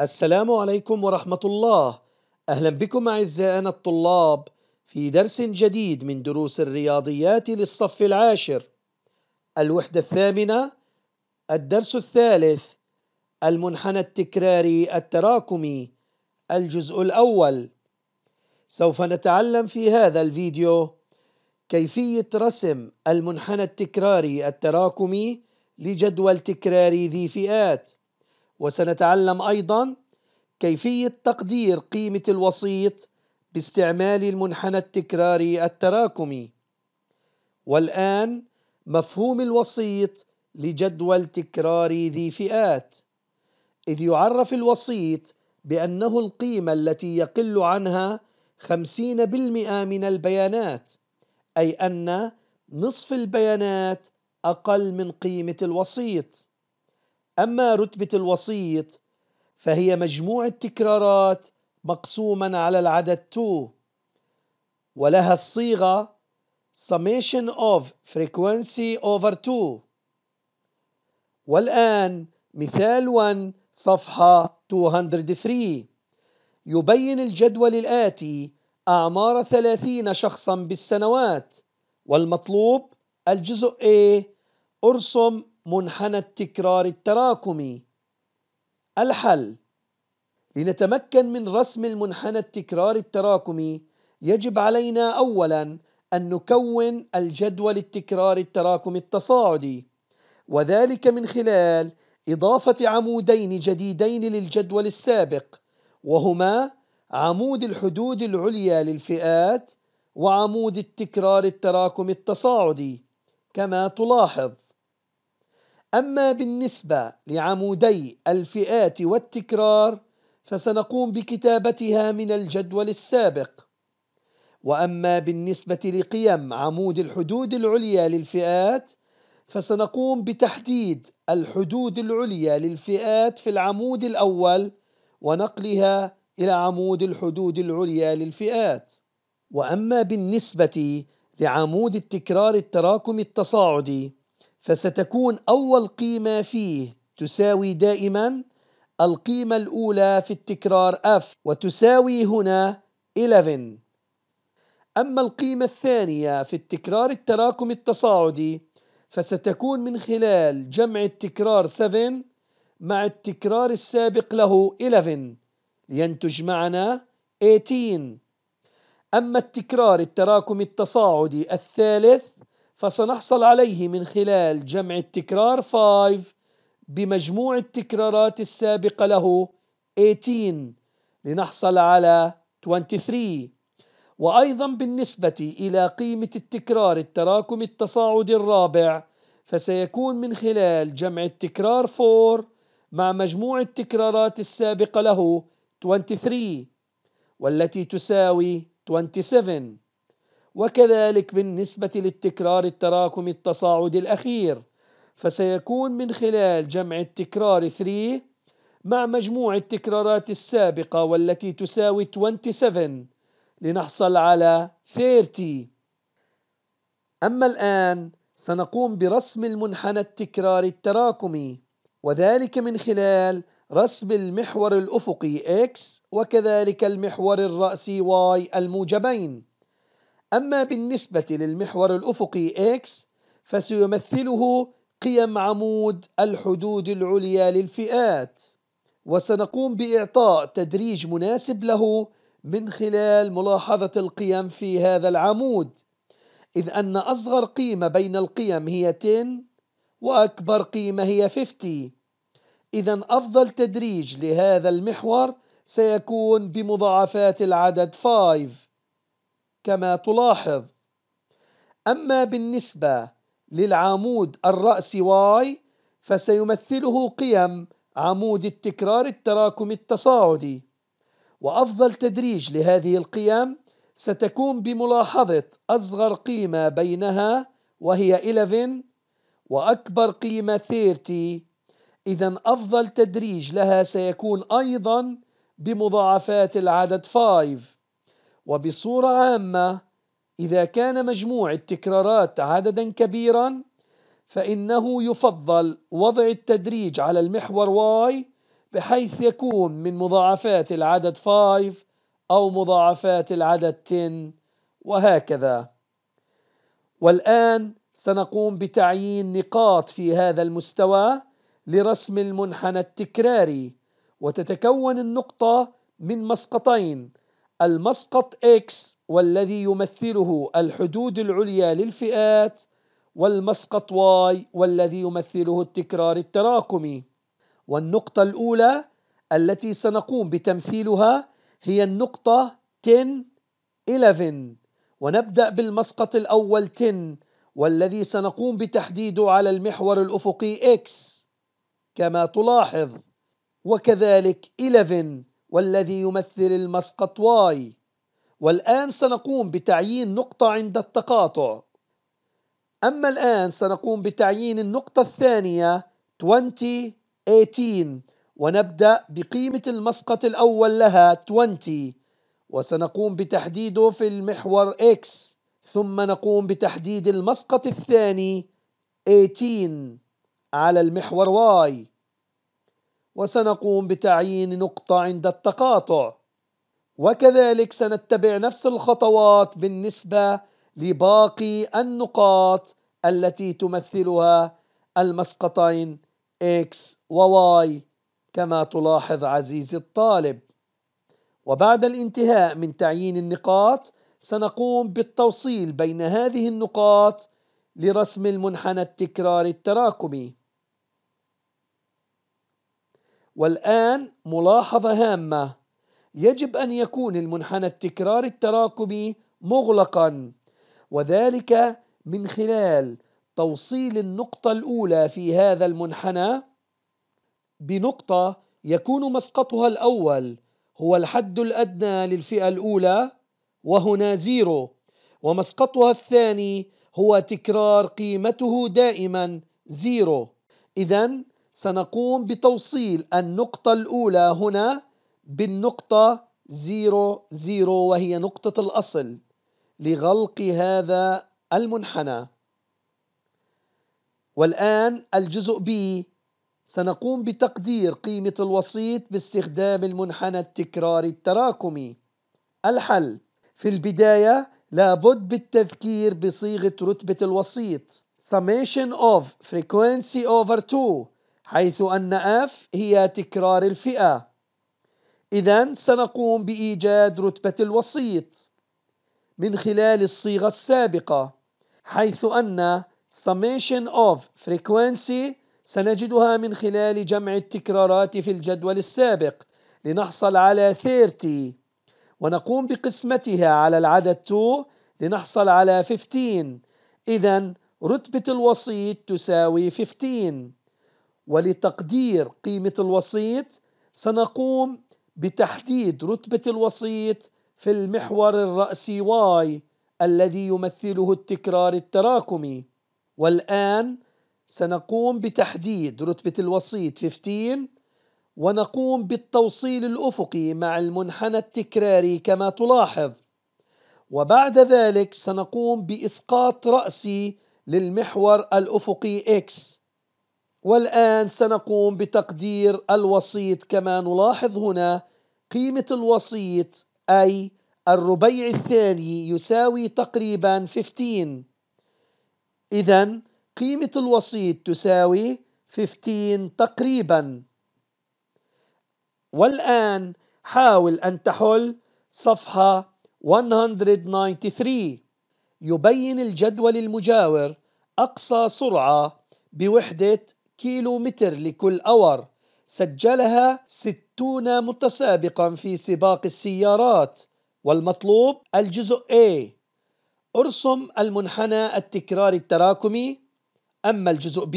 السلام عليكم ورحمة الله أهلا بكم أعزائنا الطلاب في درس جديد من دروس الرياضيات للصف العاشر الوحدة الثامنة الدرس الثالث المنحنى التكراري التراكمي الجزء الأول سوف نتعلم في هذا الفيديو كيفية رسم المنحنى التكراري التراكمي لجدول تكراري ذي فئات وسنتعلم أيضا كيفية تقدير قيمة الوسيط باستعمال المنحنى التكراري التراكمي والآن مفهوم الوسيط لجدول تكراري ذي فئات إذ يعرف الوسيط بأنه القيمة التي يقل عنها 50% من البيانات أي أن نصف البيانات أقل من قيمة الوسيط أما رتبة الوسيط فهي مجموع التكرارات مقسوما على العدد 2 ولها الصيغة summation of frequency over 2 والآن مثال 1 صفحة 203 يبين الجدول الآتي أعمار 30 شخصا بالسنوات والمطلوب الجزء A ارسم منحنى التكرار التراكمي الحل لنتمكن من رسم المنحنى التكرار التراكمي يجب علينا أولا أن نكون الجدول التكرار التراكمي التصاعدي وذلك من خلال إضافة عمودين جديدين للجدول السابق وهما عمود الحدود العليا للفئات وعمود التكرار التراكمي التصاعدي كما تلاحظ أما بالنسبة لعمودي الفئات والتكرار فسنقوم بكتابتها من الجدول السابق وأما بالنسبة لقيم عمود الحدود العليا للفئات فسنقوم بتحديد الحدود العليا للفئات في العمود الأول ونقلها إلى عمود الحدود العليا للفئات وأما بالنسبة لعمود التكرار التراكمي التصاعدي فستكون أول قيمة فيه تساوي دائما القيمة الأولى في التكرار F وتساوي هنا 11 أما القيمة الثانية في التكرار التراكم التصاعدي فستكون من خلال جمع التكرار 7 مع التكرار السابق له 11 لينتج معنا 18 أما التكرار التراكم التصاعدي الثالث فسنحصل عليه من خلال جمع التكرار 5 بمجموع التكرارات السابقة له 18 لنحصل على 23 وأيضا بالنسبة إلى قيمة التكرار التراكم التصاعدي الرابع فسيكون من خلال جمع التكرار 4 مع مجموع التكرارات السابقة له 23 والتي تساوي 27 وكذلك بالنسبة للتكرار التراكمي التصاعدي الأخير فسيكون من خلال جمع التكرار 3 مع مجموع التكرارات السابقة والتي تساوي 27 لنحصل على 30 أما الآن سنقوم برسم المنحنى التكراري التراكمي وذلك من خلال رسم المحور الأفقي X وكذلك المحور الرأسي Y الموجبين أما بالنسبة للمحور الأفقي X فسيمثله قيم عمود الحدود العليا للفئات وسنقوم بإعطاء تدريج مناسب له من خلال ملاحظة القيم في هذا العمود إذ أن أصغر قيمة بين القيم هي 10 وأكبر قيمة هي 50 إذا أفضل تدريج لهذا المحور سيكون بمضاعفات العدد 5 كما تلاحظ أما بالنسبة للعمود الرأسي واي فسيمثله قيم عمود التكرار التراكمي التصاعدي وأفضل تدريج لهذه القيم ستكون بملاحظة أصغر قيمة بينها وهي 11 وأكبر قيمة 30 إذا أفضل تدريج لها سيكون أيضا بمضاعفات العدد 5 وبصورة عامة إذا كان مجموع التكرارات عددا كبيرا فإنه يفضل وضع التدريج على المحور Y بحيث يكون من مضاعفات العدد 5 أو مضاعفات العدد 10 وهكذا والآن سنقوم بتعيين نقاط في هذا المستوى لرسم المنحنى التكراري وتتكون النقطة من مسقطين المسقط X والذي يمثله الحدود العليا للفئات والمسقط Y والذي يمثله التكرار التراكمي والنقطة الأولى التي سنقوم بتمثيلها هي النقطة 10 11 ونبدأ بالمسقط الأول 10 والذي سنقوم بتحديده على المحور الأفقي X كما تلاحظ وكذلك 11 والذي يمثل المسقط واي والآن سنقوم بتعيين نقطة عند التقاطع أما الآن سنقوم بتعيين النقطة الثانية 2018 ونبدأ بقيمة المسقط الأول لها 20 وسنقوم بتحديده في المحور X ثم نقوم بتحديد المسقط الثاني 18 على المحور Y وسنقوم بتعيين نقطة عند التقاطع وكذلك سنتبع نفس الخطوات بالنسبة لباقي النقاط التي تمثلها المسقطين X و Y كما تلاحظ عزيزي الطالب وبعد الانتهاء من تعيين النقاط سنقوم بالتوصيل بين هذه النقاط لرسم المنحنى التكراري التراكمي والآن ملاحظة هامة يجب أن يكون المنحنى التكرار التراكمي مغلقا وذلك من خلال توصيل النقطة الأولى في هذا المنحنى بنقطة يكون مسقطها الأول هو الحد الأدنى للفئة الأولى وهنا زيرو ومسقطها الثاني هو تكرار قيمته دائما زيرو إذا سنقوم بتوصيل النقطة الأولى هنا بالنقطة 00 وهي نقطة الأصل لغلق هذا المنحنى والآن الجزء B سنقوم بتقدير قيمة الوسيط باستخدام المنحنى التكراري التراكمي الحل في البداية لابد بالتذكير بصيغة رتبة الوسيط summation of frequency over 2 حيث أن F هي تكرار الفئة إذا سنقوم بإيجاد رتبة الوسيط من خلال الصيغة السابقة حيث أن summation of frequency سنجدها من خلال جمع التكرارات في الجدول السابق لنحصل على 30 ونقوم بقسمتها على العدد 2 لنحصل على 15 إذا رتبة الوسيط تساوي 15 ولتقدير قيمة الوسيط سنقوم بتحديد رتبة الوسيط في المحور الرأسي Y الذي يمثله التكرار التراكمي والآن سنقوم بتحديد رتبة الوسيط 15 ونقوم بالتوصيل الأفقي مع المنحنى التكراري كما تلاحظ وبعد ذلك سنقوم بإسقاط رأسي للمحور الأفقي X والآن سنقوم بتقدير الوسيط كما نلاحظ هنا قيمة الوسيط أي الربيع الثاني يساوي تقريبا 15 إذا قيمة الوسيط تساوي 15 تقريبا والآن حاول أن تحل صفحة 193 يبين الجدول المجاور أقصى سرعة بوحدة كيلومتر لكل أور سجلها ستون متسابقا في سباق السيارات والمطلوب الجزء A ارسم المنحنى التكراري التراكمي أما الجزء B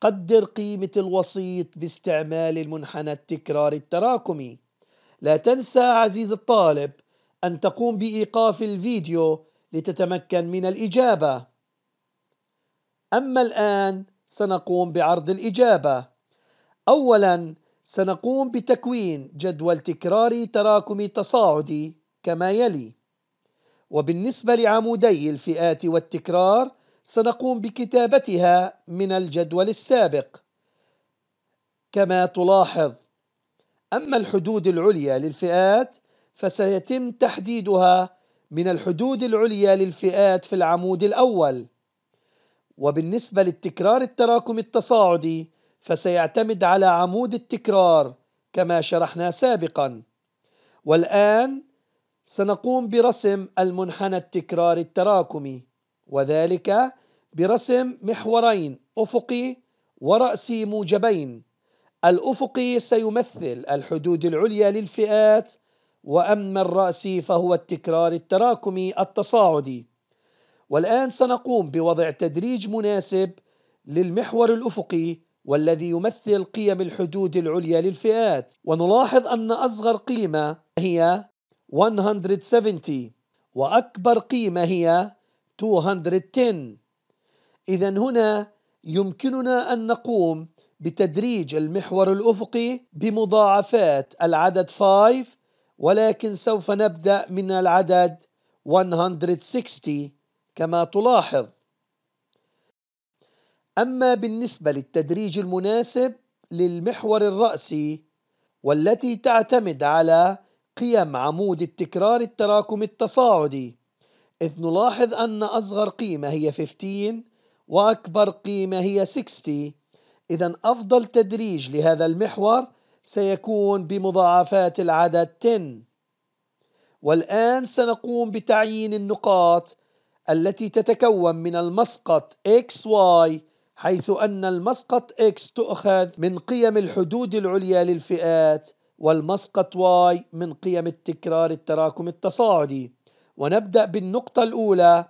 قدر قيمة الوسيط باستعمال المنحنى التكراري التراكمي لا تنسى عزيز الطالب أن تقوم بإيقاف الفيديو لتتمكن من الإجابة أما الآن سنقوم بعرض الإجابة أولا سنقوم بتكوين جدول تكراري تراكمي تصاعدي كما يلي وبالنسبة لعمودي الفئات والتكرار سنقوم بكتابتها من الجدول السابق كما تلاحظ أما الحدود العليا للفئات فسيتم تحديدها من الحدود العليا للفئات في العمود الأول وبالنسبة للتكرار التراكمي التصاعدي فسيعتمد على عمود التكرار كما شرحنا سابقا والآن سنقوم برسم المنحنى التكراري التراكمي وذلك برسم محورين أفقي ورأسي موجبين الأفقي سيمثل الحدود العليا للفئات وأما الرأسي فهو التكرار التراكمي التصاعدي والآن سنقوم بوضع تدريج مناسب للمحور الأفقي والذي يمثل قيم الحدود العليا للفئات ونلاحظ أن أصغر قيمة هي 170 وأكبر قيمة هي 210 إذا هنا يمكننا أن نقوم بتدريج المحور الأفقي بمضاعفات العدد 5 ولكن سوف نبدأ من العدد 160 كما تلاحظ أما بالنسبة للتدريج المناسب للمحور الرأسي والتي تعتمد على قيم عمود التكرار التراكمي التصاعدي إذ نلاحظ أن أصغر قيمة هي 15 وأكبر قيمة هي 60 إذا أفضل تدريج لهذا المحور سيكون بمضاعفات العدد 10 والآن سنقوم بتعيين النقاط التي تتكون من المسقط XY حيث أن المسقط X تؤخذ من قيم الحدود العليا للفئات والمسقط Y من قيم التكرار التراكم التصاعدي ونبدأ بالنقطة الأولى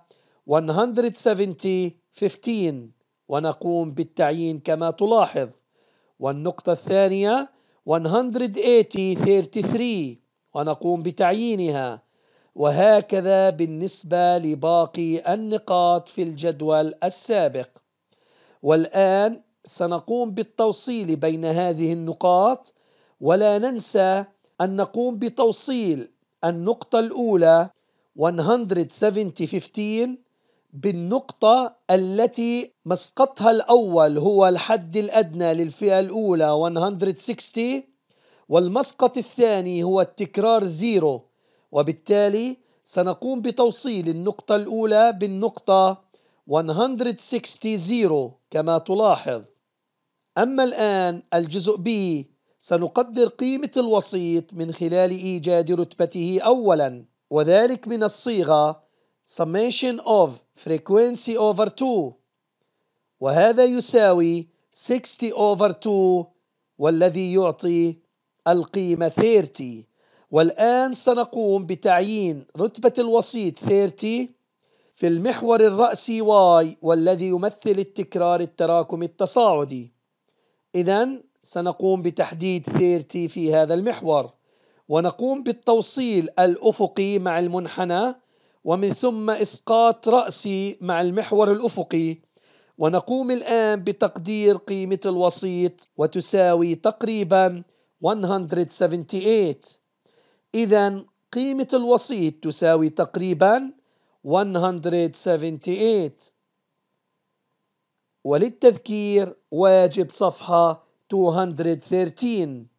170 15 ونقوم بالتعيين كما تلاحظ والنقطة الثانية 180 33 ونقوم بتعيينها وهكذا بالنسبة لباقي النقاط في الجدول السابق والآن سنقوم بالتوصيل بين هذه النقاط ولا ننسى أن نقوم بتوصيل النقطة الأولى 17015 بالنقطة التي مسقطها الأول هو الحد الأدنى للفئة الأولى 160 والمسقط الثاني هو التكرار 0 وبالتالي سنقوم بتوصيل النقطة الأولى بالنقطة 160 كما تلاحظ أما الآن الجزء B سنقدر قيمة الوسيط من خلال إيجاد رتبته أولا وذلك من الصيغة summation of frequency over 2 وهذا يساوي 60 over 2 والذي يعطي القيمة 30 والآن سنقوم بتعيين رتبة الوسيط 30 في المحور الرأسي Y والذي يمثل التكرار التراكمي التصاعدي إذا سنقوم بتحديد 30 في هذا المحور ونقوم بالتوصيل الأفقي مع المنحنى ومن ثم إسقاط رأسي مع المحور الأفقي ونقوم الآن بتقدير قيمة الوسيط وتساوي تقريبا 178 إذا قيمة الوسيط تساوي تقريبا 178 وللتذكير واجب صفحة 213